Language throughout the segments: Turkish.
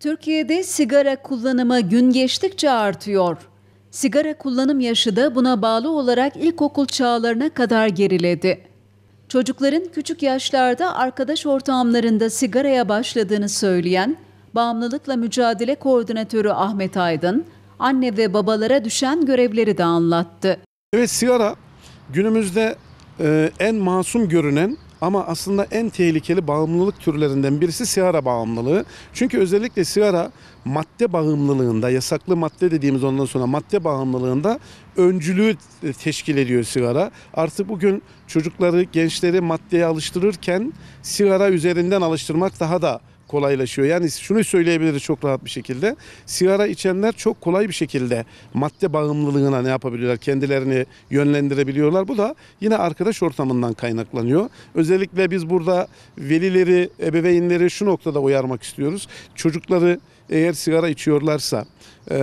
Türkiye'de sigara kullanımı gün geçtikçe artıyor. Sigara kullanım yaşı da buna bağlı olarak ilkokul çağlarına kadar geriledi. Çocukların küçük yaşlarda arkadaş ortamlarında sigaraya başladığını söyleyen Bağımlılıkla Mücadele Koordinatörü Ahmet Aydın, anne ve babalara düşen görevleri de anlattı. Evet sigara günümüzde e, en masum görünen ama aslında en tehlikeli bağımlılık türlerinden birisi sigara bağımlılığı. Çünkü özellikle sigara madde bağımlılığında, yasaklı madde dediğimiz ondan sonra madde bağımlılığında öncülüğü teşkil ediyor sigara. Artık bugün çocukları, gençleri maddeye alıştırırken sigara üzerinden alıştırmak daha da kolaylaşıyor. Yani şunu söyleyebiliriz çok rahat bir şekilde. Sigara içenler çok kolay bir şekilde madde bağımlılığına ne yapabiliyorlar? Kendilerini yönlendirebiliyorlar. Bu da yine arkadaş ortamından kaynaklanıyor. Özellikle biz burada velileri, ebeveynleri şu noktada uyarmak istiyoruz. Çocukları eğer sigara içiyorlarsa e,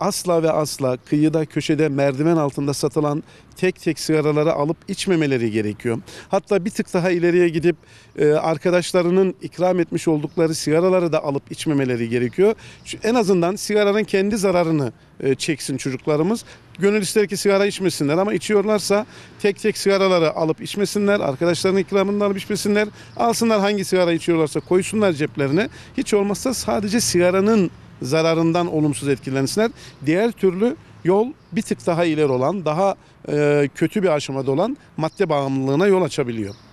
asla ve asla kıyıda köşede merdiven altında satılan tek tek sigaraları alıp içmemeleri gerekiyor. Hatta bir tık daha ileriye gidip e, arkadaşlarının ikram etmiş oldukları sigaraları da alıp içmemeleri gerekiyor. En azından sigaranın kendi zararını e, çeksin çocuklarımız. Gönül ister ki sigara içmesinler ama içiyorlarsa tek tek sigaraları alıp içmesinler. Arkadaşlarının ikramını alıp içmesinler. Alsınlar hangi sigara içiyorlarsa koysunlar ceplerine. Hiç olmazsa sadece sigaranın zararından olumsuz etkilensinler. Diğer türlü yol bir tık daha ileri olan, daha kötü bir aşamada olan madde bağımlılığına yol açabiliyor.